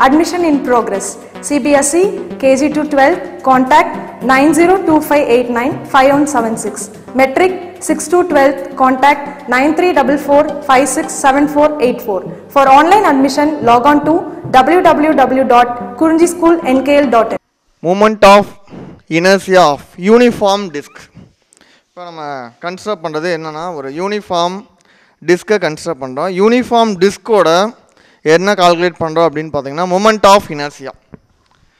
Admission in progress. CBSE, KG to 12, contact 9025895176. Metric 6 to 12, contact 9344567484. For online admission, log on to www.kurunjischoolnkl.in Moment of inertia of uniform disc இப்போ நம்ம construct பண்ணுறது என்னென்னா ஒரு uniform டிஸ்கை construct பண்ணுறோம் uniform டிஸ்கோட என்ன கால்குலேட் பண்ணுறோம் அப்படின்னு பார்த்தீங்கன்னா மூமெண்ட் ஆஃப் இனர்சியா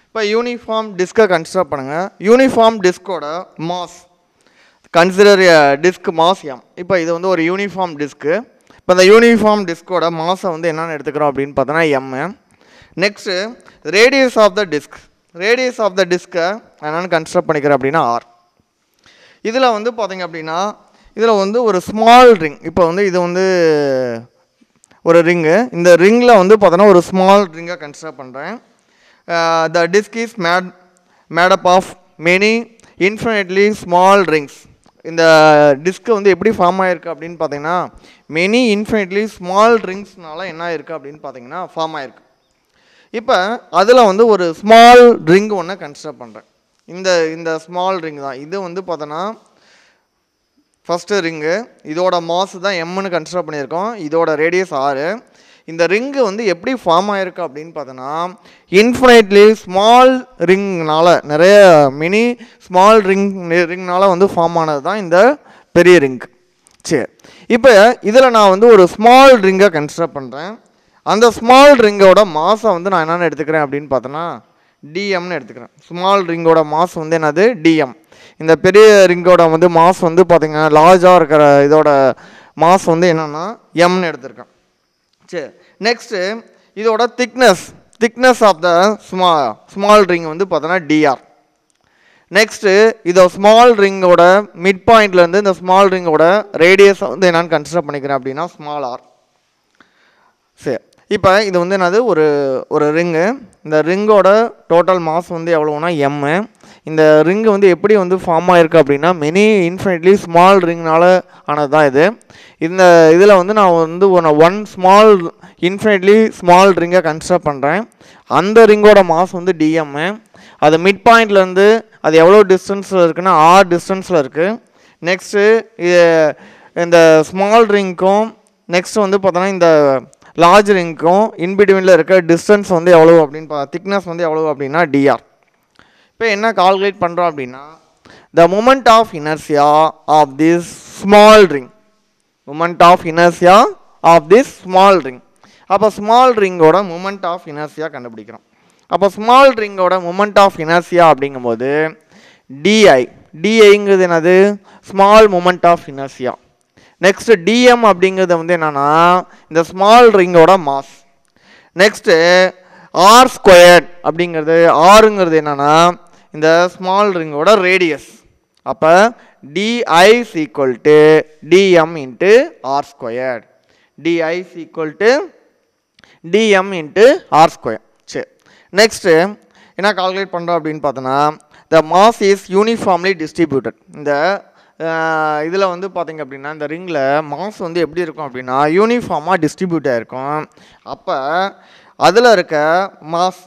இப்போ யூனிஃபார்ம் டிஸ்கை கன்சிடர் பண்ணுங்கள் யூனிஃபார்ம் டிஸ்கோட mass consider disc mass M இப்போ இது வந்து ஒரு யூனிஃபார்ம் டிஸ்க்கு இப்போ இந்த யூனிஃபார்ம் டிஸ்கோட மாஸை வந்து என்னென்னு எடுத்துக்கிறோம் அப்படின்னு பார்த்தோன்னா M next radius of the disc radius of the டிஸ்க்கை என்னென்னு கன்சிடர் பண்ணிக்கிறேன் அப்படின்னா ஆர் இதில் வந்து பார்த்தீங்க அப்படின்னா இதில் வந்து ஒரு ஸ்மால் ரிங் இப்போ வந்து இது வந்து ஒரு ரிங்கு இந்த ரிங்கில் வந்து பார்த்தோன்னா ஒரு ஸ்மால் ரிங்காக கன்சிடர் பண்ணுறேன் the disc is made made up of many infinitely small rings இந்த டிஸ்க்கு வந்து எப்படி ஃபார்ம் ஆகிருக்கு அப்படின்னு பார்த்தீங்கன்னா மெனி இன்ஃபினிட்லி ஸ்மால் ரிங்ஸ்னால என்ன ஆயிருக்கு அப்படின்னு பார்த்தீங்கன்னா ஃபார்ம் ஆயிருக்கு இப்போ அதில் வந்து ஒரு ஸ்மால் ரிங் ஒன்று கன்சிடர் பண்ணுறேன் இந்த இந்த ஸ்மால் ரிங் தான் இது வந்து பார்த்தோன்னா ஃபஸ்ட்டு ரிங்கு இதோட மாசு தான் எம்னு கன்சிடர் பண்ணியிருக்கோம் இதோட ரேடியஸ் ஆறு இந்த ரிங்கு வந்து எப்படி ஃபார்ம் ஆகிருக்கு அப்படின்னு பார்த்தோன்னா இன்ஃபினைட்லி ஸ்மால் ரிங்னால் நிறைய மினி ஸ்மால் ரிங் ரிங்னால் வந்து ஃபார்ம் ஆனது தான் இந்த பெரிய ரிங் சரி இப்போ இதில் நான் வந்து ஒரு ஸ்மால் ரிங்கை கன்சிடர் பண்ணுறேன் அந்த ஸ்மால் ரிங்கோட மாசை வந்து நான் என்னென்னு எடுத்துக்கிறேன் அப்படின்னு பார்த்தோன்னா டிஎம்னு எடுத்துக்கிறேன் ஸ்மால் ரிங்கோட மாஸ் வந்து என்னது டிஎம் இந்த பெரிய ரிங்கோட வந்து மாஸ் வந்து பார்த்தீங்கன்னா லார்ஜாக இருக்கிற இதோட மாஸ் வந்து என்னென்னா எம்னு எடுத்திருக்கேன் சரி நெக்ஸ்ட்டு இதோட thickness thickness of the small small ring வந்து பார்த்தோன்னா டிஆர் நெக்ஸ்ட்டு இதை ஸ்மால் ரிங்கோட மிட் பாயிண்ட்லேருந்து இந்த ஸ்மால் ரிங்கோட ரேடியஸை வந்து என்னென்னு கன்சிடர் பண்ணிக்கிறேன் அப்படின்னா ஸ்மால் ஆர் சரி இப்போ இது வந்து என்னது ஒரு ஒரு ரிங்கு இந்த ரிங்கோட டோட்டல் மாஸ் வந்து எவ்வளோனா எம்மு இந்த ரிங்கு வந்து எப்படி வந்து ஃபார்ம் ஆகிருக்கு அப்படின்னா மெனி இன்ஃபினிட்லி ஸ்மால் ரிங்னால ஆனது தான் இது இந்த இதில் வந்து நான் வந்து one one small infinitely small ரிங்கை கன்ஸ்டர் பண்ணுறேன் அந்த ரிங்கோட மாஸ் வந்து டிஎம்மு அது மிட் பாயிண்ட்லேருந்து அது எவ்வளோ டிஸ்டன்ஸில் இருக்குன்னா ஆர் டிஸ்டன்ஸில் இருக்குது நெக்ஸ்ட்டு இது இந்த ஸ்மால் ரிங்க்கும் நெக்ஸ்ட் வந்து பார்த்தோன்னா இந்த லார்ஜ் ரிங்க்கும் இன்பிட்வீனில் இருக்க டிஸ்டன்ஸ் வந்து எவ்வளோ அப்படின்னு பா திக்னஸ் வந்து எவ்வளோ அப்படின்னா டிஆர் இப்போ என்ன கால்குலேட் பண்ணுறோம் அப்படின்னா the moment of inertia of this small ring moment of inertia of this small ring அப்போ ஸ்மால் ரிங்கோட மூமெண்ட் ஆஃப் இனர்சியா கண்டுபிடிக்கிறோம் அப்போ ஸ்மால் ரிங்கோட மூமெண்ட் ஆஃப் இனர்சியா அப்படிங்கும்போது டிஐ டிஐங்கிறது என்னது small moment of inertia next DM அப்படிங்கிறது வந்து என்னென்னா இந்த ஸ்மால் ரிங்கோட மாஸ் நெக்ஸ்ட்டு ஆர் ஸ்கொயர்ட் அப்படிங்கிறது ஆருங்கிறது என்னென்னா இந்த ஸ்மால் ரிங்கோட ரேடியஸ் அப்போ DI is equal to DM into R square DI is equal to DM into R square சரி நெக்ஸ்ட்டு என்ன கால்குலேட் பண்ணுறோம் அப்படின்னு பார்த்தோன்னா the mass is uniformly distributed இந்த இதில் வந்து பார்த்திங்க அப்படின்னா இந்த ரிங்கில் மாஸ் வந்து எப்படி இருக்கும் அப்படின்னா யூனிஃபார்மாக டிஸ்ட்ரிபியூட் ஆகிருக்கும் அப்போ அதில் இருக்க மாஸ்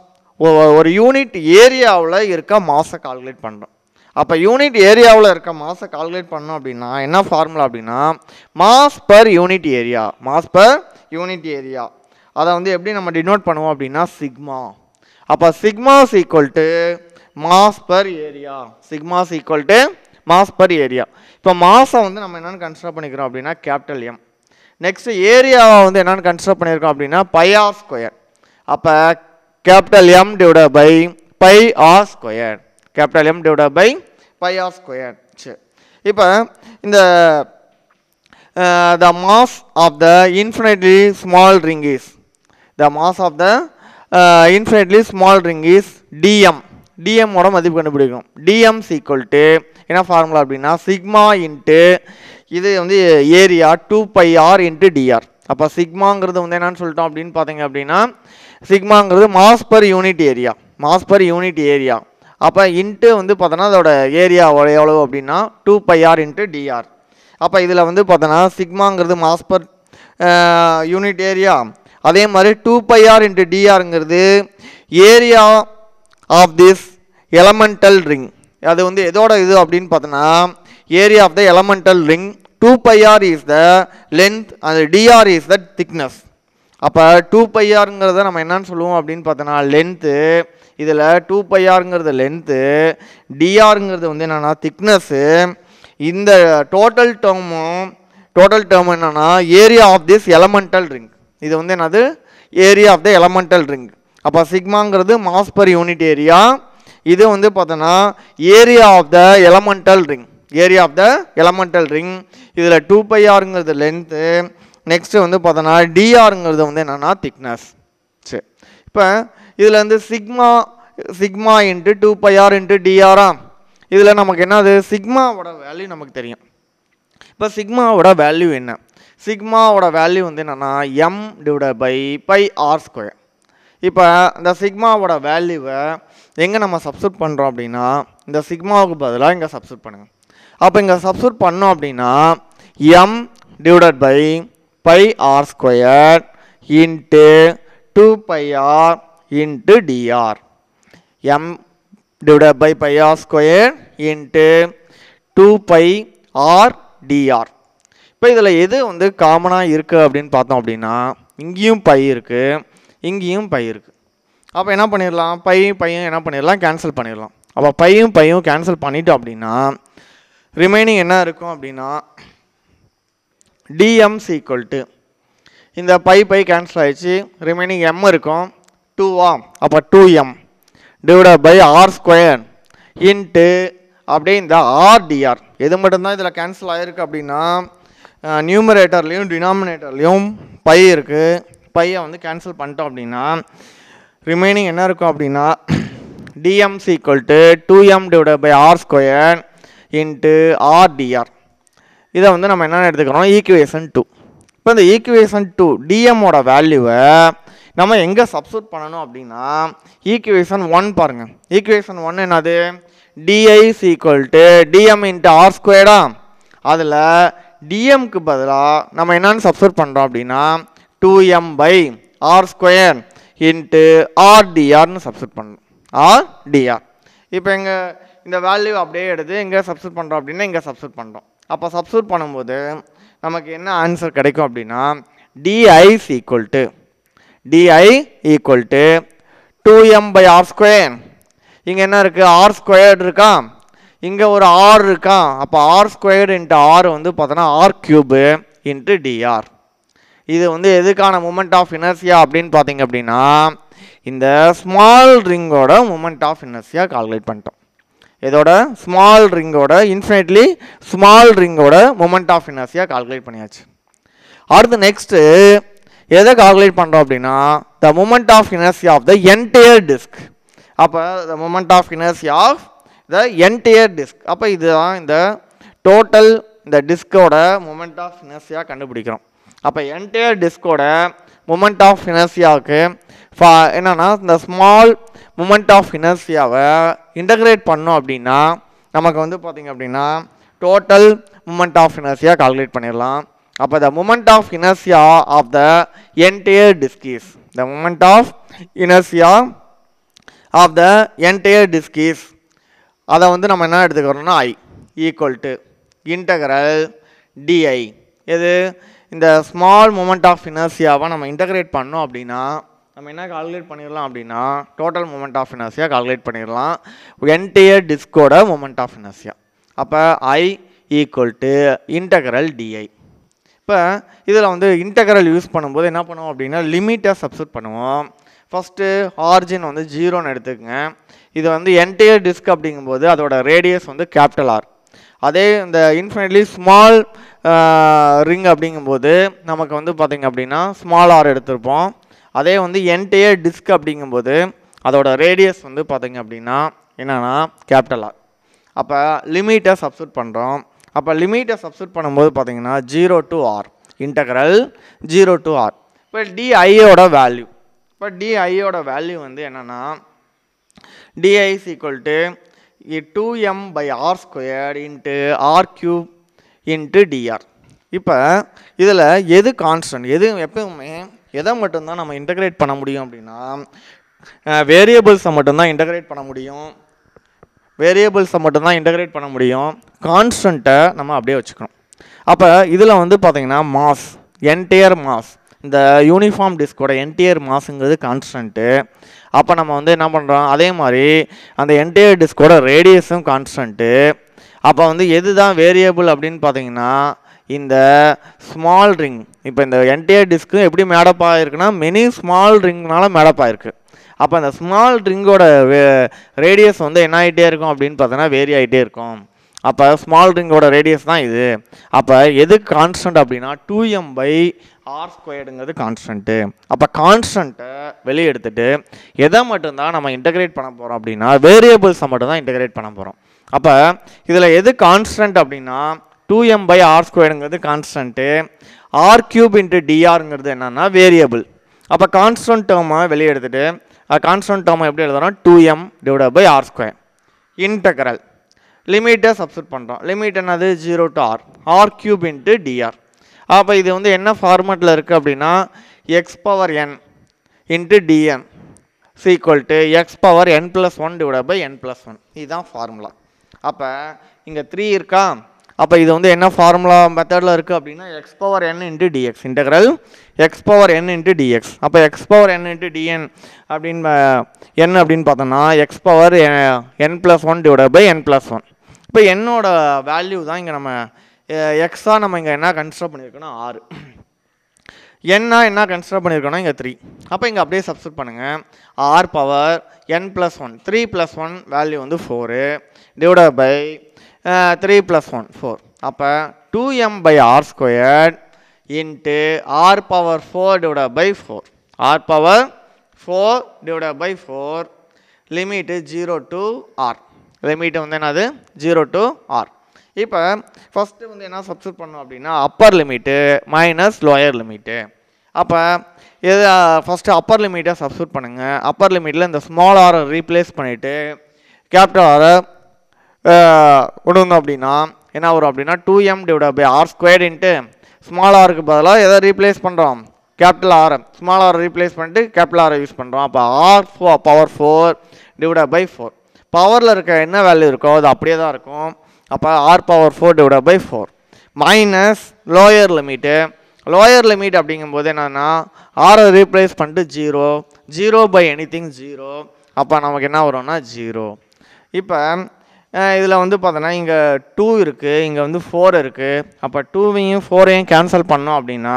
ஒரு யூனிட் ஏரியாவில் இருக்க மாதம் கால்குலேட் பண்ணுறோம் அப்போ யூனிட் ஏரியாவில் இருக்க மாதம் கால்குலேட் பண்ணோம் அப்படின்னா என்ன ஃபார்முலா அப்படின்னா mass per unit area mass per unit area அதை வந்து எப்படி நம்ம டினோட் பண்ணுவோம் அப்படின்னா சிக்மா அப்போ sigma equal to mass per area sigma equal to mass per area இப்போ மாதம் வந்து நம்ம என்னென்னு கன்சிடர் பண்ணிக்கிறோம் அப்படின்னா கேபிட்டல் எம் நெக்ஸ்ட் ஏரியாவை வந்து என்னென்னு கன்சிடர் பண்ணியிருக்கோம் அப்படின்னா பயா ஸ்கொயர் அப்போ capital M divided by pi r square capital M divided by pi r square இப்போ இந்த the mass of the infinitely small ring is the mass of the uh, infinitely small ring is dm dm ஓட மதிப்பு கண்டுபிடிக்கும் dm is equal to என்ன formula அப்படின்னா sigma into இது வந்து area 2 pi R into TR அப்போ சிக்மாங்கிறது வந்து என்னன்னு சொல்லிட்டோம் அப்படின்னு பார்த்தீங்க அப்படின்னா சிக்மாங்கிறது mass per unit area mass per unit area அப்போ இன்ட்டு வந்து பார்த்தோன்னா அதோட ஏரியா எவ்வளோ அப்படின்னா two pi R into TR அப்போ இதில் வந்து பார்த்தோன்னா சிக்மாங்கிறது மாஸ் பர் யூனிட் ஏரியா அதே மாதிரி டூ பை ஆர் இன்ட்டு டிஆருங்கிறது area of this elemental ring அது வந்து எதோட இது அப்படின்னு பார்த்தோன்னா area of the elemental ring two pi R is the length அது டிஆர் இஸ் த திக்னஸ் அப்போ டூ பை நம்ம என்னன்னு சொல்லுவோம் அப்படின்னு பார்த்தோன்னா லென்த்து இதில் டூ பை லென்த்து டிஆருங்கிறது வந்து என்னென்னா திக்னஸ்ஸு இந்த டோட்டல் டேர்மும் டோட்டல் டேர்ம் என்னென்னா area of this elemental ring இது வந்து என்னது area of the elemental ring அப்போ சிக்மாங்கிறது மாஸ் பர் யூனிட் ஏரியா இது வந்து பார்த்தோன்னா area of the elemental ring area of the elemental ring இதில் டூ பை ஆறுங்கிறது லென்த்து நெக்ஸ்ட்டு வந்து பார்த்தோன்னா டிஆருங்கிறது வந்து என்னென்னா திக்னஸ் சரி இப்போ இதில் வந்து sigma sigma into two pi R into டிஆரா இதில் நமக்கு என்னது சிக்மாவோட வேல்யூ நமக்கு தெரியும் இப்போ சிக்மாவோட வேல்யூ என்ன சிக்மாவோட வேல்யூ வந்து என்னென்னா M divide by pi R square இப்போ இந்த சிக்மாவோட வேல்யூவை எங்கே நம்ம சப்ஸ்கிரிப் பண்ணுறோம் அப்படின்னா இந்த சிக்மாவுக்கு பதிலாக இங்கே சப்ஸ்கிரிப் பண்ணுங்கள் அப்போ இங்கே சப்ஸ்டியூட் பண்ணோம் அப்படின்னா M divided by pi R square into two pi R into dR M divided by pi R square into two pi R dR இப்போ இதில் எது வந்து காமனாக இருக்குது அப்படின்னு பார்த்தோம் அப்படின்னா இங்கேயும் பை இருக்குது இங்கேயும் பை இருக்குது அப்போ என்ன பண்ணிடலாம் பையும் பையும் என்ன பண்ணிடலாம் கேன்சல் பண்ணிடலாம் அப்போ பையும் பையும் கேன்சல் பண்ணிட்டோம் அப்படின்னா ரிமைனிங் என்ன இருக்கும் அப்படின்னா டிஎம்ஸ் ஈக்குவல் டு இந்த பை பை கேன்சல் ஆகிடுச்சு ரிமைனிங் எம் இருக்கும் டூவா அப்போ two M divide by R square into அப்படியே இந்த ஆர்டிஆர் எது மட்டும்தான் இதில் கேன்சல் ஆகிருக்கு அப்படின்னா நியூமரேட்டர்லேயும் டினாமினேட்டர்லேயும் பை இருக்குது பையை வந்து கேன்சல் பண்ணிட்டோம் அப்படின்னா ரிமைனிங் என்ன இருக்கும் அப்படின்னா dM is equal to two M divide by R square into R dR இதை வந்து நம்ம என்னென்ன எடுத்துக்கிறோம் ஈக்குவேஷன் டூ இப்போ இந்த ஈக்குவேஷன் டூ டிஎம்மோட வேல்யூவை நம்ம எங்கே சப்ஸ்டியூட் பண்ணணும் அப்படின்னா ஈக்குவேஷன் ஒன் பாருங்கள் ஈக்குவேஷன் ஒன் என்னது dI is equal to DM into R ஸ்கொயர்டா அதில் டிஎம்க்கு பதிலாக நம்ம என்னென்னு சப்ஸ்டியூட் பண்ணுறோம் அப்படின்னா two M pi R square into ஆர்டிஆர்னு சப்ஸ்டியூட் பண்ணணும் ஆர்டிஆர் இப்போ எங்கள் இந்த வேல்யூ அப்படியே எடுத்து இங்கே சப்சூட் பண்ணுறோம் அப்படின்னா இங்கே சப்ஸ்டியூட் பண்ணுறோம் அப்போ சப்சூட் பண்ணும்போது நமக்கு என்ன ஆன்சர் கிடைக்கும் அப்படின்னா dI equal to dI equal to two M pi R square இங்கே என்ன இருக்குது ஆர் ஸ்கொயர்டு இருக்கா இங்கே ஒரு ஆர் இருக்கா அப்போ ஆர் ஸ்கொயர்டு இன்ட்டு ஆர் வந்து பார்த்தோன்னா ஆர் க்யூபு இன்ட்டு டிஆர் இது வந்து எதுக்கான மூமெண்ட் ஆஃப் இனர்சியா அப்படின்னு பார்த்தீங்க அப்படின்னா இந்த ஸ்மால் ரிங்கோட மூமெண்ட் ஆஃப் இனர்சியா கால்குலேட் பண்ணிட்டோம் இதோட ஸ்மால் ரிங்கோட இன்ஃபினெட்லி ஸ்மால் ரிங்கோட மூமெண்ட் ஆஃப் இனர்சியா கால்குலேட் பண்ணியாச்சு அடுத்து நெக்ஸ்ட்டு எதை கால்குலேட் பண்ணுறோம் அப்படின்னா the moment of inertia of the entire disc அப்போ the moment of inertia of the entire disc அப்போ இதுதான் இந்த டோட்டல் இந்த டிஸ்கோட மூமெண்ட் ஆஃப் இனர்சியா கண்டுபிடிக்கிறோம் அப்போ என்டையர் டிஸ்கோட மூமெண்ட் ஆஃப் இனர்சியாவுக்கு ஃபா என்னென்னா இந்த ஸ்மால் மூமெண்ட் ஆஃப் இனர்சியாவை இன்டகிரேட் பண்ணோம் அப்படின்னா நமக்கு வந்து பார்த்திங்க அப்படின்னா total moment of inertia calculate பண்ணிடலாம் அப்போ the moment of inertia of the entire disc is the moment of inertia of the entire disc is அதை வந்து நம்ம என்ன எடுத்துக்கிறோம்னா I equal to integral dI இது இந்த ஸ்மால் மூமெண்ட் ஆஃப் இனர்சியாவை நம்ம இன்டகிரேட் பண்ணோம் அப்படின்னா நம்ம என்ன கால்குலேட் பண்ணிடலாம் அப்படின்னா total moment of inertia calculate பண்ணிடலாம் என்டையர் டிஸ்கோட மூமெண்ட் ஆஃப் இனர்சியா அப்போ I equal to integral dI இப்போ இதில் வந்து இன்டகரல் யூஸ் பண்ணும்போது என்ன பண்ணுவோம் அப்படின்னா லிமிட்டாக சப்ஸ்ட் பண்ணுவோம் ஃபஸ்ட்டு ஆர்ஜின் வந்து ஜீரோன்னு எடுத்துக்கோங்க இது வந்து என்டையர் டிஸ்க் அப்படிங்கும்போது அதோட ரேடியஸ் வந்து கேபிட்டல் ஆர் அதே இந்த இன்ஃபினிட்லி ஸ்மால் ரிங் அப்படிங்கும்போது நமக்கு வந்து பார்த்திங்க அப்படின்னா ஸ்மால் ஆர் எடுத்திருப்போம் அதே வந்து என்டையர் டிஸ்க் அப்படிங்கும்போது அதோட ரேடியஸ் வந்து பார்த்திங்க அப்படின்னா என்னென்னா கேபிட்டல் ஆர் அப்போ லிமிட்டை சப்ஸ்டியூட் பண்ணுறோம் அப்போ லிமிட்டை சப்ஸ்டியூட் பண்ணும்போது பார்த்திங்கன்னா zero to R integral zero to R இப்போ டிஐயோட வேல்யூ இப்போ டிஐயோட வேல்யூ வந்து என்னென்னா dI equal to two M pi R square into R cube into dR இப்போ இதில் எது கான்ஸ்டன்ட் எது எப்பவுமே எதை மட்டும்தான் நம்ம இன்டகிரேட் பண்ண முடியும் அப்படின்னா வேரியபிள்ஸை மட்டும்தான் இன்டகிரேட் பண்ண முடியும் வேரியபிள்ஸை மட்டும்தான் இன்டகிரேட் பண்ண முடியும் கான்ஸ்டண்ட்டை நம்ம அப்படியே வச்சுக்கணும் அப்போ இதில் வந்து பார்த்திங்கன்னா மாஸ் என்டையர் மாஸ் இந்த யூனிஃபார்ம் டிஸ்கோட என்டையர் மாஸுங்கிறது கான்ஸ்டன்ட்டு அப்போ நம்ம வந்து என்ன பண்ணுறோம் அதே மாதிரி அந்த என்டையர் டிஸ்கோட ரேடியஸும் கான்ஸ்டன்ட்டு அப்போ வந்து எது தான் வேரியபிள் அப்படின்னு பார்த்தீங்கன்னா இந்த ஸ்மால் ரிங் இப்போ இந்த என்டையர் டிஸ்க்கு எப்படி மேடப் ஆகிருக்குன்னா மெனி ஸ்மால் ரிங்னால மேடப் ஆகிருக்கு அப்போ அந்த ஸ்மால் ரிங்கோட ரேடியஸ் வந்து என்ன ஆகிட்டே இருக்கும் அப்படின்னு பார்த்தோன்னா வேரி ஆகிட்டே இருக்கும் அப்போ ஸ்மால் ரிங்கோட ரேடியஸ் தான் இது அப்போ எது கான்ஸ்டன்ட் அப்படின்னா டூ எம் பை ஆர் ஸ்கொயர்டுங்கிறது கான்ஸ்டன்ட்டு அப்போ கான்ஸ்டன்ட்டை வெளியே எடுத்துகிட்டு எதை மட்டும்தான் நம்ம இன்டகிரேட் பண்ண போகிறோம் அப்படின்னா வேரியபிள்ஸை மட்டும்தான் இன்டகிரேட் பண்ண போகிறோம் அப்போ இதில் எது கான்ஸ்டன்ட் அப்படின்னா டூ எம் பை ஆர் ஸ்கொயருங்கிறது கான்ஸ்டன்ட்டு ஆர் கியூப் இன்ட்டு டிஆருங்கிறது என்னென்னா வேரியபிள் அப்போ கான்ஸ்டன்ட் டேர்மை வெளியே எடுத்துகிட்டு கான்ஸ்டன்ட் டேர்மை எப்படி எழுதுறோம் two M divide by R square integral லிமிட்டை சப்ஸ்ட் பண்ணுறோம் லிமிட் என்னது zero to R R cube into TR அப்போ இது வந்து என்ன ஃபார்மேட்டில் இருக்குது அப்படின்னா X power N into dN equal to X power N plus one divide by N plus one இதுதான் ஃபார்முலா அப்போ இங்கே த்ரீ இருக்கா அப்போ இது வந்து என்ன ஃபார்முலா மெத்தடில் இருக்குது அப்படின்னா X power N into dX integral X power N into dX அப்போ X power N into dN அப்படின்னு என் அப்படின்னு பார்த்தோம்னா X power N plus one divide by N plus one இப்போ என்னோட வேல்யூ தான் இங்கே நம்ம எக்ஸாக eh, நம்ம இங்கே என்ன கன்சிடர் பண்ணியிருக்கோம்னா ஆறு என்ன என்ன கன்சிடர் பண்ணியிருக்கோன்னா இங்கே த்ரீ அப்போ இங்கே அப்படியே சப்ஸ்ட் பண்ணுங்கள் R power N plus one three plus one value வந்து four divide by three plus one four அப்போ two M pi R square into R power four divide by four R power four divide by four limit zero to R limit வந்து என்னது zero to R இப்போ first வந்து என்ன substitute பண்ணோம் அப்படின்னா upper limit minus lower limit அப்போ எது first Appar லிமிட்டை சப்ஸ்டியூட் பண்ணுங்கள் அப்பர் லிமிட்டில் இந்த ஸ்மால் ஆரை ரீப்ளேஸ் பண்ணிவிட்டு கேபிட்டல் ஆரை கொடுங்க அப்படின்னா என்ன வரும் அப்படின்னா two M divide by R square into small ஆருக்கு பதிலாக எதை ரீப்ளேஸ் பண்ணுறோம் capital R small R replace பண்ணிட்டு கேபிட்டல் ஆரை யூஸ் பண்ணுறோம் அப்போ R four power four divide by four பவரில் இருக்க என்ன வேல்யூ இருக்கோ அது அப்படியே தான் இருக்கும் அப்போ R power four divide by four minus lower limit lower limit அப்படிங்கும்போது என்னென்னா ஆரை ரீப்ளேஸ் பண்ணிட்டு zero zero by anything zero அப்போ நமக்கு என்ன வரும்னா ஜீரோ இப்போ இதில் வந்து பார்த்தோன்னா இங்கே டூ இருக்குது இங்கே வந்து ஃபோர் இருக்குது அப்போ டூவையும் ஃபோரையும் கேன்சல் பண்ணோம் அப்படின்னா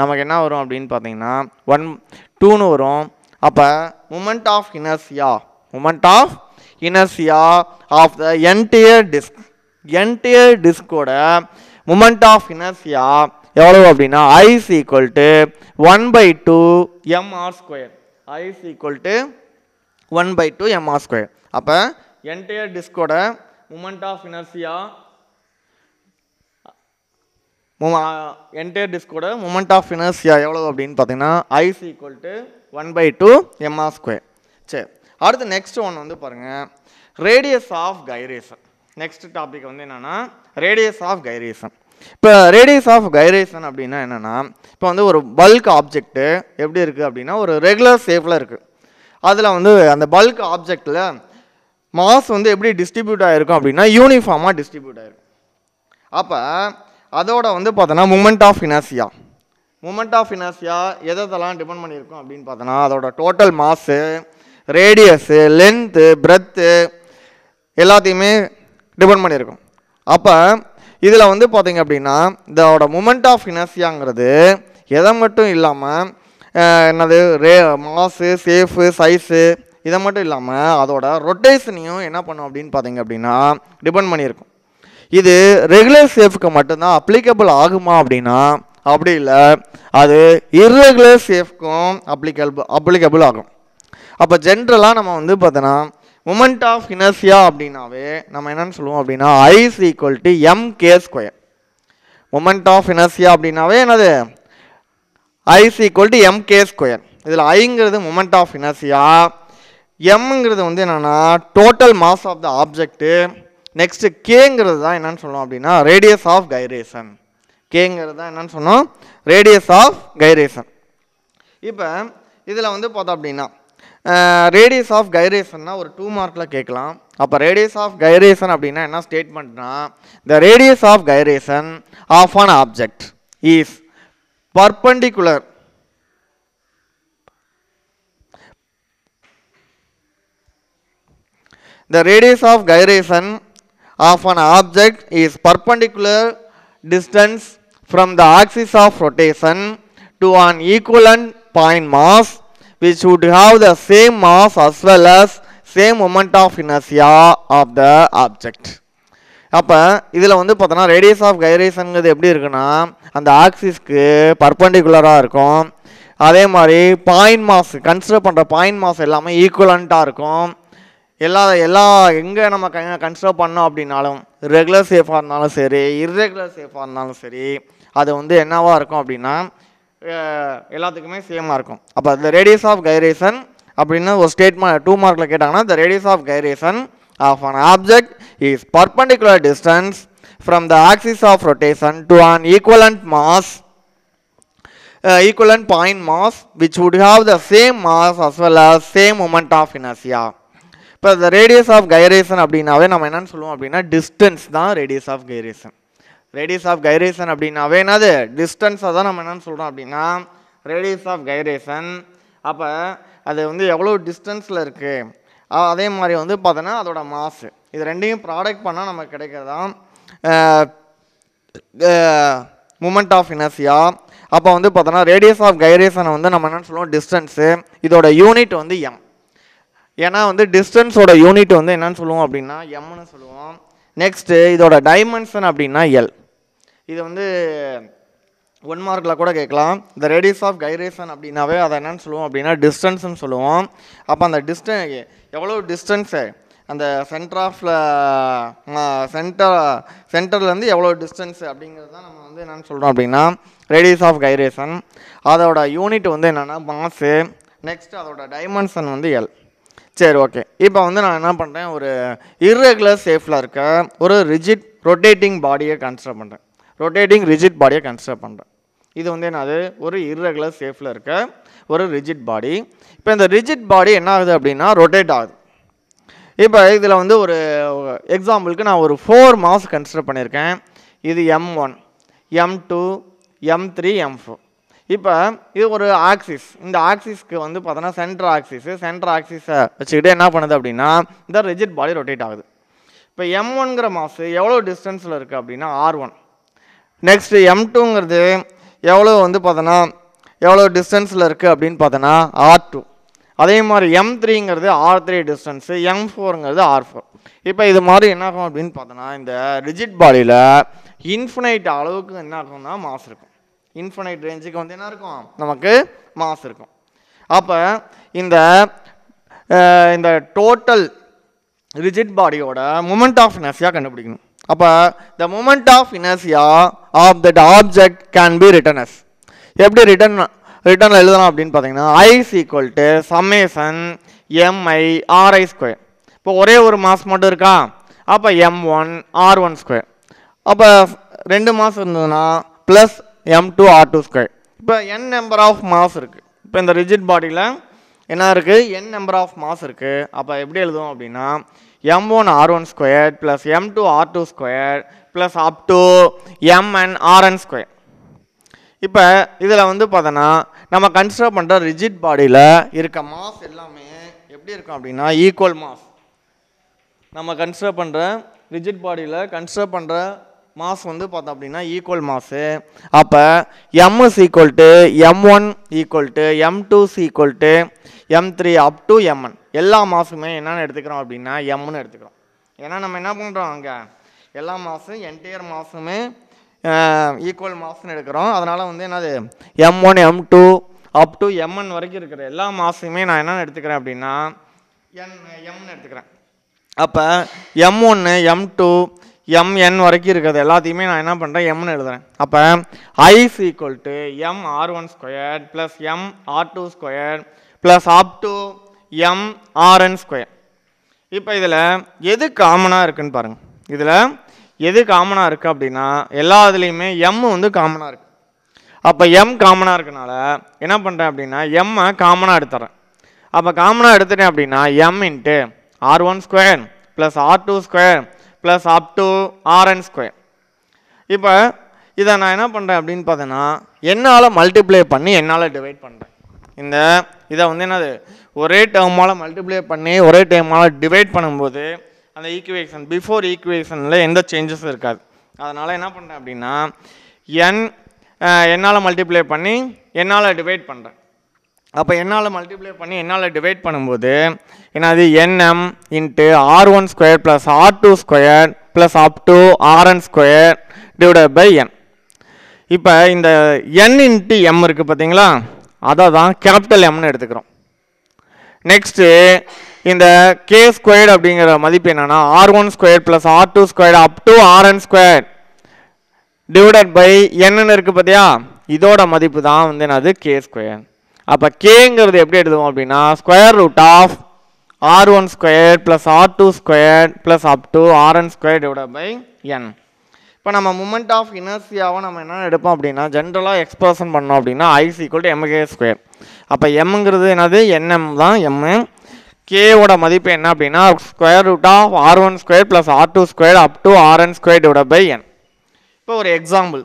நமக்கு என்ன வரும் அப்படின்னு பார்த்தீங்கன்னா ஒன் டூன்னு வரும் அப்போ moment of inertia moment of inertia of the entire disc entire டிஸ்கோட மூமெண்ட் ஆஃப் இனர்சியா எவ்வளவு அப்படின்னா I is equal to one by two M R square I is equal to one by two M R square அப்போ entire டிஸ்கோட moment of inertia entire டிஸ்கோட moment of inertia எவ்வளோ அப்படின்னு பார்த்தீங்கன்னா I is equal to one by two M R square சரி அடுத்து next one வந்து பாருங்கள் radius of gyration next topic வந்து என்னென்னா ரேடியஸ் ஆஃப் கைரேசன் இப்போ ரேடியஸ் ஆஃப் கைரேசன் அப்படின்னா என்னென்னா இப்போ வந்து ஒரு பல்க் ஆப்ஜெக்ட்டு எப்படி இருக்குது அப்படின்னா ஒரு ரெகுலர் ஷேப்பில் இருக்குது அதில் வந்து அந்த பல்க் ஆப்ஜெக்டில் மாஸ் வந்து எப்படி டிஸ்ட்ரிபியூட் ஆகிருக்கும் அப்படின்னா யூனிஃபார்மாக டிஸ்ட்ரிபியூட் ஆகிருக்கும் அப்போ அதோட வந்து பார்த்தோன்னா மூமெண்ட் ஆஃப் இனாசியா மூமெண்ட் ஆஃப் இனாசியா எதெல்லாம் டிபெண்ட் பண்ணியிருக்கோம் அப்படின்னு பார்த்தோன்னா அதோட total mass radius length breadth எல்லாத்தையுமே டிபெண்ட் பண்ணியிருக்கோம் அப்போ இதில் வந்து பார்த்திங்க அப்படின்னா இதோட மூமெண்ட் ஆஃப் இனாசியாங்கிறது எதை மட்டும் இல்லாமல் என்னது ரே மாஸு சேஃபு சைஸு இதை மட்டும் இல்லாமல் அதோட ரொட்டேஷனையும் என்ன பண்ணும் அப்படின்னு பார்த்தீங்க அப்படின்னா டிபெண்ட் பண்ணியிருக்கும் இது ரெகுலர் சேஃப்க்கு மட்டும்தான் அப்ளிகபிள் ஆகுமா அப்படின்னா அப்படி இல்லை அது இர்ரெகுலர் சேஃப்க்கும் அப்ளிகபிள் அப்ளிகபிள் ஆகும் அப்போ ஜென்ரலாக நம்ம வந்து பார்த்தோன்னா மூமெண்ட் ஆஃப் இனர்சியா அப்படின்னாவே நம்ம என்னென்னு சொல்லுவோம் அப்படின்னா I is equal to M K square moment of inertia அப்படின்னாவே என்னது I is equal to M K square இதில் ஐங்கிறது மூமெண்ட் ஆஃப் இனர்சியா எம்ங்கிறது வந்து என்னென்னா total mass of the object next கேங்கிறது தான் என்னென்னு சொன்னோம் அப்படின்னா ரேடியஸ் ஆஃப் கைரேஷன் கேங்கிறது தான் என்னன்னு சொன்னோம் ரேடியஸ் ஆஃப் கைரேஷன் இப்போ இதில் வந்து பார்த்தோம் அப்படின்னா ரேடியஸ் ஆஃப் கைரேஷன்னா ஒரு டூ மார்க்கில் கேட்கலாம் அப்போ ரேடியஸ் ஆஃப் கைரேஷன் அப்படின்னா என்ன ஸ்டேட்மெண்ட்னா the radius of gyration of an object is perpendicular The radius of gyration of an object is perpendicular distance from the axis of rotation to an equivalent point mass which would have the same mass as well as same moment of inertia of the object. அப்போ இதில் வந்து பார்த்தோன்னா radius of கைரேஷனுங்கிறது எப்படி இருக்குன்னா அந்த ஆக்சிஸ்க்கு பர்பண்டிகுலராக இருக்கும் அதே மாதிரி பாயிண்ட் மாஸ் கன்சிடர் பண்ணுற பாயிண்ட் மாஸ் எல்லாமே ஈக்குவலண்ட்டாக இருக்கும் எல்லா எல்லா எங்கே நம்ம க கன்சிடர் பண்ணோம் அப்படின்னாலும் ரெகுலர் சேஃபாக இருந்தாலும் சரி இர்ரெகுலர் சேஃபாக இருந்தாலும் சரி அது வந்து என்னவாக இருக்கும் அப்படின்னா எல்லாத்துக்குமே சேமாக இருக்கும் அப்போ த ரேடியஸ் ஆஃப் கைரேஷன் அப்படின்னு ஒரு ஸ்டேட்மெண்ட் டூ மார்க்கில் கேட்டாங்கன்னா the radius of gyration of an object is perpendicular distance from the axis of rotation to an equivalent mass equivalent point mass which would have the same mass as well as same moment of inertia இப்போ இந்த radius of gyration அப்படின்னாவே நம்ம என்னென்னு சொல்லுவோம் அப்படின்னா distance தான் radius of gyration radius of gyration அப்படின்னாவே என்னது டிஸ்டன்ஸை தான் நம்ம என்னென்னு சொல்கிறோம் அப்படின்னா ரேடியஸ் ஆஃப் கைரேசன் அப்போ அது வந்து எவ்வளோ டிஸ்டன்ஸில் இருக்குது அதே மாதிரி வந்து பார்த்தோன்னா அதோட மாசு இது ரெண்டையும் ப்ராடக்ட் பண்ணால் நமக்கு கிடைக்கிறதான் மூமெண்ட் ஆஃப் இனர்சியா அப்போ வந்து பார்த்தோன்னா ரேடியஸ் ஆஃப் கைரேசனை வந்து நம்ம என்னென்னு சொல்லுவோம் டிஸ்டன்ஸு இதோட யூனிட் வந்து எம் ஏன்னா வந்து டிஸ்டன்ஸோட யூனிட் வந்து என்னென்னு சொல்லுவோம் அப்படின்னா எம்னு சொல்லுவோம் நெக்ஸ்ட்டு இதோட டைமென்ஷன் அப்படின்னா எல் இது வந்து ஒன் மார்க்கில் கூட கேட்கலாம் இந்த ரேடியஸ் ஆஃப் கைரேஷன் அப்படின்னாவே அதை என்னென்னு சொல்லுவோம் அப்படின்னா டிஸ்டன்ஸ்னு சொல்லுவோம் அப்போ அந்த டிஸ்டன் எவ்வளோ டிஸ்டன்ஸு அந்த சென்டர் ஆஃப் சென்டர் சென்டர்லேருந்து எவ்வளோ டிஸ்டன்ஸ் அப்படிங்கிறது தான் நம்ம வந்து என்னென்னு சொல்கிறோம் அப்படின்னா ரேடியஸ் ஆஃப் கைரேஷன் அதோட யூனிட் வந்து என்னென்னா மாஸு நெக்ஸ்ட் அதோட டைமென்ஷன் வந்து எல் சரி ஓகே இப்போ வந்து நான் என்ன பண்ணுறேன் ஒரு இர்ரெகுலர் சேஃபில் இருக்க ஒரு ரிஜிட் ரொட்டேட்டிங் பாடியை கன்சிடர் பண்ணுறேன் ரொட்டேட்டிங் ரிஜிட் பாடியை கன்சிடர் பண்ணுறேன் இது வந்து என்னது ஒரு இர்ரெகுலர் சேஃபில் இருக்க ஒரு ரிஜிட் பாடி இப்போ இந்த ரிஜிட் பாடி என்ன ஆகுது அப்படின்னா ரொட்டேட் ஆகுது இப்போ இதில் வந்து ஒரு எக்ஸாம்பிளுக்கு நான் ஒரு ஃபோர் மாஸ் கன்சிடர் பண்ணியிருக்கேன் இது M one M two M three M four இப்போ இது ஒரு ஆக்சிஸ் இந்த ஆக்சிஸ்க்கு வந்து பார்த்தோன்னா சென்ட்ரல் ஆக்சிஸ் சென்ட்ரல் ஆக்சிஸை வச்சுக்கிட்டு என்ன பண்ணுது அப்படின்னா இந்த ரிஜிட் பாடி ரொட்டேட் ஆகுது இப்போ எம் ஒன்ங்கிற மாசு எவ்வளோ டிஸ்டன்ஸில் இருக்குது அப்படின்னா ஆர் ஒன் நெக்ஸ்ட்டு எம் டூங்கிறது எவ்வளோ வந்து பார்த்தோன்னா எவ்வளோ டிஸ்டன்ஸில் இருக்குது அப்படின்னு பார்த்தோன்னா ஆர் டூ அதே மாதிரி எம் த்ரீங்கிறது ஆர் த்ரீ டிஸ்டன்ஸு எம் ஃபோருங்கிறது ஆர் ஃபோர் இப்போ இது மாதிரி என்ன ஆகும் அப்படின்னு பார்த்தோன்னா இந்த ரிஜிட் பாடியில் இன்ஃபினைட் அளவுக்கு என்ன ஆகும்னா மாஸ் இருக்கும் இன்ஃபினைட் ரேஞ்சுக்கு வந்து என்ன இருக்கும் நமக்கு மாஸ் இருக்கும் அப்போ இந்த இந்த டோட்டல் ரிஜிட் பாடியோட மூமெண்ட் ஆஃப் இனர்சியா கண்டுபிடிக்கணும் அப்போ the moment of inertia of that object can be written as எப்படி ரிட்டன் ரிட்டர்னில் எழுதலாம் அப்படின்னு பார்த்தீங்கன்னா I is equal to summation M I R I square இப்போ ஒரே ஒரு மாஸ் மட்டும் இருக்கா அப்போ M one R one square அப்போ ரெண்டு மாதம் இருந்ததுன்னா plus M two R two square இப்போ என் நம்பர் ஆஃப் மாஸ் இருக்குது இப்போ இந்த ரிஜிட் பாடியில் என்ன இருக்குது என் நம்பர் ஆஃப் மாஸ் இருக்குது அப்போ எப்படி எழுதுவோம் அப்படின்னா M one R one square plus M two R two square plus up to M N R N square இப்போ இதில் வந்து பார்த்தோன்னா நம்ம கன்சிடர் பண்ணுற ரிஜிட் பாடியில் இருக்க மாஸ் எல்லாமே எப்படி இருக்கும் அப்படின்னா ஈக்குவல் மாஸ் நம்ம கன்சிடர் பண்ணுற ரிஜிட் பாடியில் கன்சிடர் பண்ணுற மாஸ் வந்து பார்த்தோம் அப்படின்னா ஈக்குவல் மாஸு அப்போ M is equal to M one equal to M two is equal to M three up to M N எல்லா மாசுமே என்னென்னு எடுத்துக்கிறோம் அப்படின்னா எம்னு எடுத்துக்கிறோம் ஏன்னா நம்ம என்ன பண்ணுறோம் அங்கே எல்லா மாஸும் என்டையர் மாஸுமே ஈக்குவல் மாஸ்ன்னு எடுக்கிறோம் அதனால் வந்து என்னது M one M two up to M N வரைக்கும் இருக்கிற எல்லா மாதமே நான் என்னென்னு எடுத்துக்கிறேன் அப்படின்னா என் எம்னு எடுத்துக்கிறேன் அப்போ எம் ஒன்று எம் டூ எம் என் வரைக்கும் இருக்கிறது எல்லாத்தையுமே நான் என்ன பண்ணுறேன் எம்னு எழுதுறேன் அப்போ I is equal to M R one square plus M R two square plus up to M R N square இப்போ இதில் எது காமனாக இருக்குன்னு பாருங்கள் இதில் எது காமனாக இருக்குது அப்படின்னா எல்லா இதுலேயுமே எம் வந்து காமனாக இருக்குது அப்போ எம் காமனாக இருக்கனால என்ன பண்ணுறேன் அப்படின்னா எம்மை காமனாக எடுத்துறேன் அப்போ காமனாக எடுத்துட்டேன் அப்படின்னா M into R one square plus R two square plus up to R N square இப்போ இதை நான் என்ன பண்ணுறேன் அப்படின்னு பார்த்தேன்னா என்னால் மல்டிப்ளை பண்ணி என்னால் டிவைட் பண்ணுறேன் இந்த இதை வந்து என்னது ஒரே டேர்மால் மல்டிப்ளை பண்ணி ஒரே டேர்மால் டிவைட் பண்ணும்போது அந்த ஈக்குவேஷன் பிஃபோர் ஈக்குவேஷனில் எந்த சேஞ்சஸும் இருக்காது அதனால் என்ன பண்ணுறேன் அப்படின்னா என் என்னால் மல்டிப்ளை பண்ணி என்னால் டிவைட் பண்ணுறேன் அப்போ என்னால் மல்டிப்ளை பண்ணி என்னால் டிவைட் பண்ணும்போது என்னது N M into R one square plus R two square plus up R R N square divide by N இப்போ இந்த என் இன்ட்டு எம் இருக்குது பார்த்தீங்களா அதை தான் கேபிட்டல் எம்னு எடுத்துக்கிறோம் நெக்ஸ்ட்டு இந்த கே ஸ்கொயர்டு அப்படிங்கிற மதிப்பு என்னென்னா R one square plus R two square up to R N square divided by என்னன்னு இருக்குது பார்த்தியா இதோட மதிப்பு தான் வந்து என்னது கே ஸ்கொயர் அப்போ கேங்கிறது எப்படி எடுத்துவோம் அப்படின்னா square root of R one square plus R two square plus up to R R N square divide by N இப்போ நம்ம மூமெண்ட் ஆஃப் இனர்சியாவை நம்ம என்ன எடுப்போம் அப்படின்னா ஜென்ரலாக எக்ஸ்பிரஷன் பண்ணோம் அப்படின்னா I is equal to M K square அப்போ எம்ங்கிறது என்னது என்எம் தான் எம்மு கேவோட மதிப்பு என்ன அப்படின்னா square root of R one square plus R two square up R R N square divide by N இப்போ ஒரு example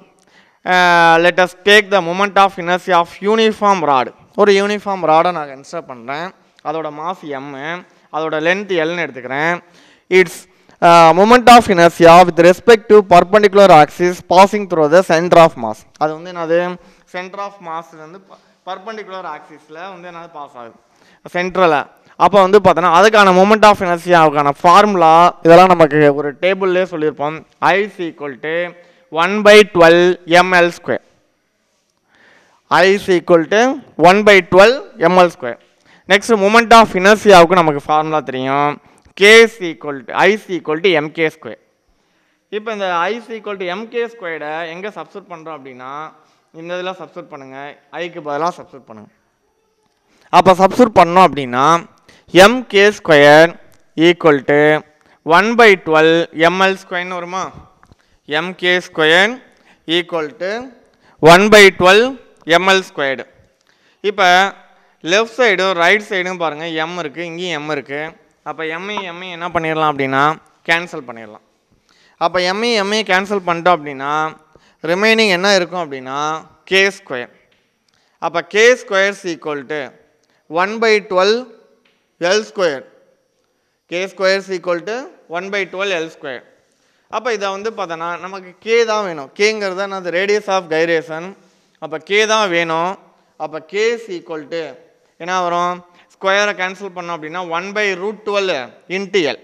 let us take the moment of inertia of uniform rod ஒரு யூனிஃபார்ம் ராடை நான் construct பண்ணுறேன் அதோடய மாஃப் எம்மு அதோடய length எல்னு எடுத்துக்கிறேன் it's moment of inertia with respect to perpendicular axis passing through the centre of mass அது வந்து என்னது சென்டர் ஆஃப் மாஸ் வந்து பர்பண்டிகுலர் ஆக்சிஸில் வந்து என்னது பாஸ் ஆகுது சென்ட்ரலில் அப்போ வந்து பார்த்தோன்னா அதுக்கான மூமெண்ட் ஆஃப் எனர்ஜியாவுக்கான ஃபார்முலா இதெல்லாம் நமக்கு ஒரு டேபிள்லேயே சொல்லியிருப்போம் I is equal to one by twelve M L square I is equal to one by twelve M L square next moment of இனர்சியாவுக்கு நமக்கு ஃபார்முலா தெரியும் K is equal to I is equal to M K square இப்போ இந்த ஐஸ் ஈக்குவல் டு எம்கே ஸ்கொயர்டை எங்கே substitute பண்ணுறோம் அப்படின்னா இந்த இதெல்லாம் சப்ஸ்டியூட் பண்ணுங்கள் ஐக்கு பதிலாக சப்ஸ்டியூட் பண்ணுங்கள் அப்போ சப்ஸ்டியூட் பண்ணோம் அப்படின்னா M K square equal to one by twelve M L ஸ்கொயர்னு வருமா M K square equal to one by twelve M L squared இப்போ லெஃப்ட் சைடும் ரைட் சைடும் பாருங்கள் எம் இருக்குது இங்கேயும் எம் இருக்குது அப்போ எம்ஐ எம்ஐ என்ன பண்ணிடலாம் அப்படின்னா கேன்சல் பண்ணிடலாம் அப்போ எம்ஐ எம்ஐ கேன்சல் பண்ணிட்டோம் அப்படின்னா ரிமைனிங் என்ன இருக்கும் அப்படின்னா கே ஸ்கொயர் அப்போ K square equal to one by twelve L square K square equal to one by twelve L square அப்போ இதை வந்து பார்த்தோன்னா நமக்கு கே தான் வேணும் கேங்கிறது தான் அது ரேடியஸ் ஆஃப் கைரேஷன் அப்போ கே தான் வேணும் அப்போ கேஸ் ஈக்குவல் டு என்ன வரும் ஸ்கொயரை கேன்சல் பண்ணோம் அப்படின்னா one by root twelve into L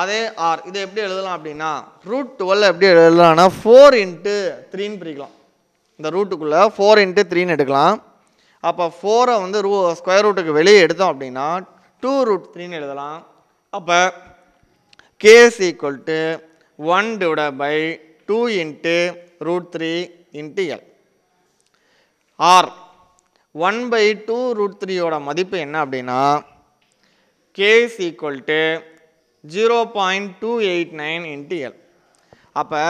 அதே ஆர் இதை எப்படி எழுதலாம் அப்படின்னா ரூட் டுவெல் எப்படி எழுதலாம்னா ஃபோர் இன்ட்டு த்ரீன்னு பிரிக்கலாம் இந்த ரூட்டுக்குள்ளே ஃபோர் இன்ட்டு த்ரீன்னு எடுக்கலாம் அப்போ ஃபோரை வந்து ரூ ஸ்கொயர் ரூட்டுக்கு வெளியே எடுத்தோம் அப்படின்னா டூ ரூட் த்ரீன்னு எழுதலாம் அப்போ K is equal to one divide by two into root three into L or one by two root த்ரீயோட மதிப்பு என்ன அப்படின்னா K is equal to zero point two eight nine into L அப்போ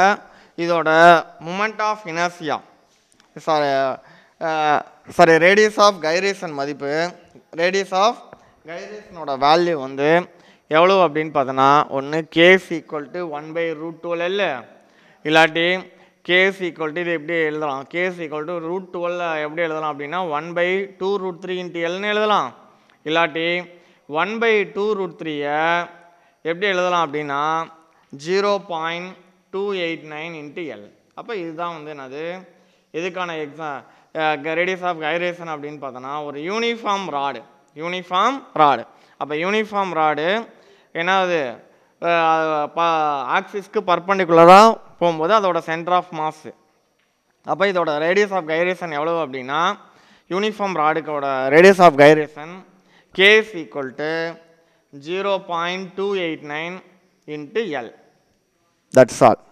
இதோட moment of inertia sorry sorry radius of gyration மதிப்பு radius of கைரேசனோட value வந்து எவ்வளோ அப்படின்னு பார்த்தோன்னா ஒன்று K is equal to one by root டூவில் இல்லை இல்லாட்டி கேஸ் ஈக்குவல் டு இது எப்படி எழுதலாம் K is equal to root twelve எப்படி எழுதலாம் அப்படின்னா one by two root three into எல்னு எழுதலாம் இல்லாட்டி ஒன் பை டூ ரூட் த்ரீயை எப்படி எழுதலாம் அப்படின்னா zero point two eight nine into L அப்போ இதுதான் வந்து என்னது இதுக்கான எக்ஸாம் ரேடியஸ் ஆஃப் கைரேஷன் அப்படின்னு பார்த்தோன்னா ஒரு யூனிஃபார்ம் ராடு யூனிஃபார்ம் ராடு அப்போ யூனிஃபார்ம் ராடு என்னது ஆக்சிஸ்க்கு பர்பண்டிகுலராக போகும்போது அதோட சென்டர் ஆஃப் மாஸ் அப்போ இதோட ரேடியஸ் ஆஃப் கைரேஷன் எவ்வளோ அப்படின்னா யூனிஃபார்ம் ராடுக்கோட radius of gyration K is equal to zero point two eight nine into L that's all